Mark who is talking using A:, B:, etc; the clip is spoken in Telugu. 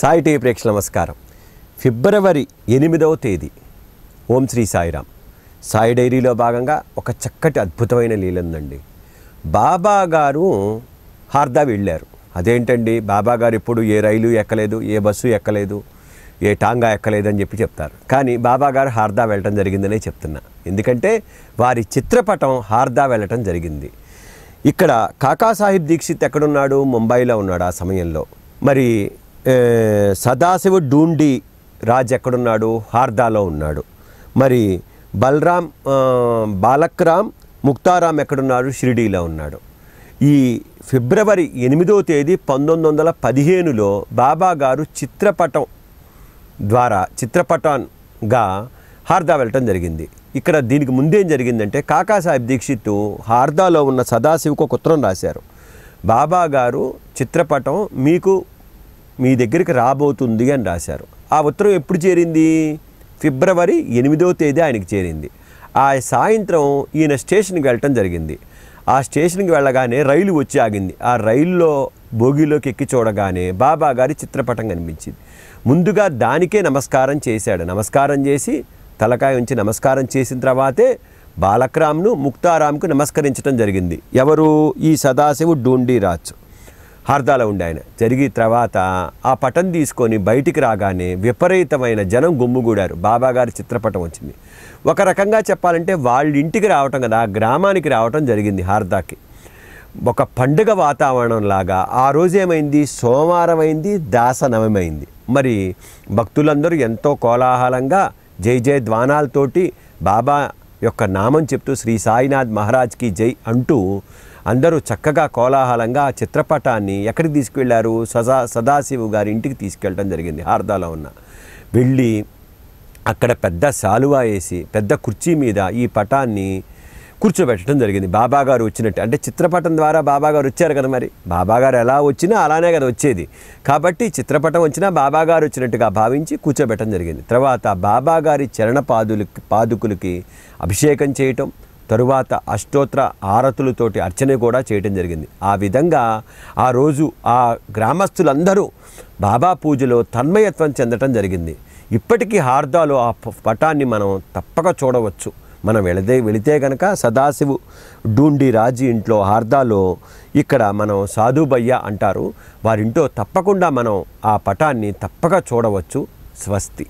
A: సాయి టీవీ ప్రేక్షకుల నమస్కారం ఫిబ్రవరి ఎనిమిదవ తేదీ ఓం శ్రీ సాయిరామ్ సాయి డైరీలో భాగంగా ఒక చక్కటి అద్భుతమైన లీలందండి బాబా గారు హార్దా వెళ్ళారు అదేంటండి బాబా గారు ఎప్పుడు ఏ రైలు ఎక్కలేదు ఏ బస్సు ఎక్కలేదు ఏ టాంగా ఎక్కలేదని చెప్పి చెప్తారు కానీ బాబా గారు హార్దా వెళ్ళటం జరిగిందనే చెప్తున్నా ఎందుకంటే వారి చిత్రపటం హార్దా వెళ్ళటం జరిగింది ఇక్కడ కాకాసాహిబ్ దీక్షిత్ ఎక్కడున్నాడు ముంబైలో ఉన్నాడు ఆ సమయంలో మరి సదాశివు డూండి రాజ్ ఎక్కడున్నాడు హార్దాలో ఉన్నాడు మరి బలరాం బాలక్రామ్ ముక్తారాం ఎక్కడున్నాడు షిరిడీలో ఉన్నాడు ఈ ఫిబ్రవరి ఎనిమిదో తేదీ పంతొమ్మిది వందల పదిహేనులో బాబా గారు చిత్రపటం ద్వారా చిత్రపటంగా హార్దా వెళ్ళటం జరిగింది ఇక్కడ దీనికి ముందేం జరిగిందంటే కాకాసాహెబ్ దీక్షిత్ హార్దాలో ఉన్న సదాశివుకు ఒక ఉత్తరం రాశారు బాబా గారు చిత్రపటం మీకు మీ దగ్గరికి రాబోతుంది అని రాశారు ఆ ఉత్తరం ఎప్పుడు చేరింది ఫిబ్రవరి ఎనిమిదవ తేదీ ఆయనకి చేరింది ఆ సాయంత్రం ఈయన స్టేషన్కి వెళ్ళటం జరిగింది ఆ స్టేషన్కి వెళ్ళగానే రైలు వచ్చి ఆగింది ఆ రైల్లో బోగిలోకి ఎక్కి చూడగానే బాబా గారి చిత్రపటం కనిపించింది ముందుగా దానికే నమస్కారం చేశాడు నమస్కారం చేసి తలకాయ ఉంచి నమస్కారం చేసిన తర్వాతే బాలక్రామ్ను ముక్తారాంకు నమస్కరించడం జరిగింది ఎవరు ఈ సదాశివు డూండి రాజు హార్దాలో ఉండాయన ఆయన జరిగిన తర్వాత ఆ పటం తీసుకొని బయటికి రాగానే విపరీతమైన జనం గుమ్ముగూడారు బాబాగారి చిత్రపటం వచ్చింది ఒక రకంగా చెప్పాలంటే వాళ్ళ ఇంటికి రావటం కదా గ్రామానికి రావటం జరిగింది హార్దాకి ఒక పండుగ వాతావరణంలాగా ఆ రోజేమైంది సోమవారం అయింది దాసనవమైంది మరి భక్తులందరూ ఎంతో కోలాహలంగా జై జయ ద్వానాలతోటి బాబా యొక్క నామం చెప్తూ శ్రీ సాయినాథ్ మహారాజ్కి జై అంటూ అందరూ చక్కగా కోలాహలంగా ఆ చిత్రపటాన్ని ఎక్కడికి తీసుకువెళ్ళారు సదా సదాశివు గారి ఇంటికి తీసుకెళ్ళడం జరిగింది హార్దాలో ఉన్న వెళ్ళి అక్కడ పెద్ద శాలువా వేసి పెద్ద కుర్చీ మీద ఈ పటాన్ని కూర్చోబెట్టడం జరిగింది బాబా గారు వచ్చినట్టు అంటే చిత్రపటం ద్వారా బాబాగారు వచ్చారు కదా మరి బాబా గారు ఎలా వచ్చినా అలానే కదా వచ్చేది కాబట్టి చిత్రపటం వచ్చినా బాబా గారు వచ్చినట్టుగా భావించి కూర్చోబెట్టడం జరిగింది తర్వాత బాబాగారి చరణ పాదులకి పాదుకులకి అభిషేకం చేయటం తరువాత అష్టోత్తర ఆరతులతోటి అర్చన కూడా చేయటం జరిగింది ఆ విధంగా ఆ రోజు ఆ గ్రామస్తులందరూ బాబా పూజలో తన్మయత్వం చెందటం జరిగింది ఇప్పటికీ హార్దాలో ఆ పటాన్ని మనం తప్పక చూడవచ్చు మనం వెళితే వెళితే కనుక సదాశివు డూండి రాజీ ఇంట్లో హార్దాలో ఇక్కడ మనం సాధుబయ్య అంటారు వారింటో తప్పకుండా మనం ఆ పటాన్ని తప్పక చూడవచ్చు స్వస్తి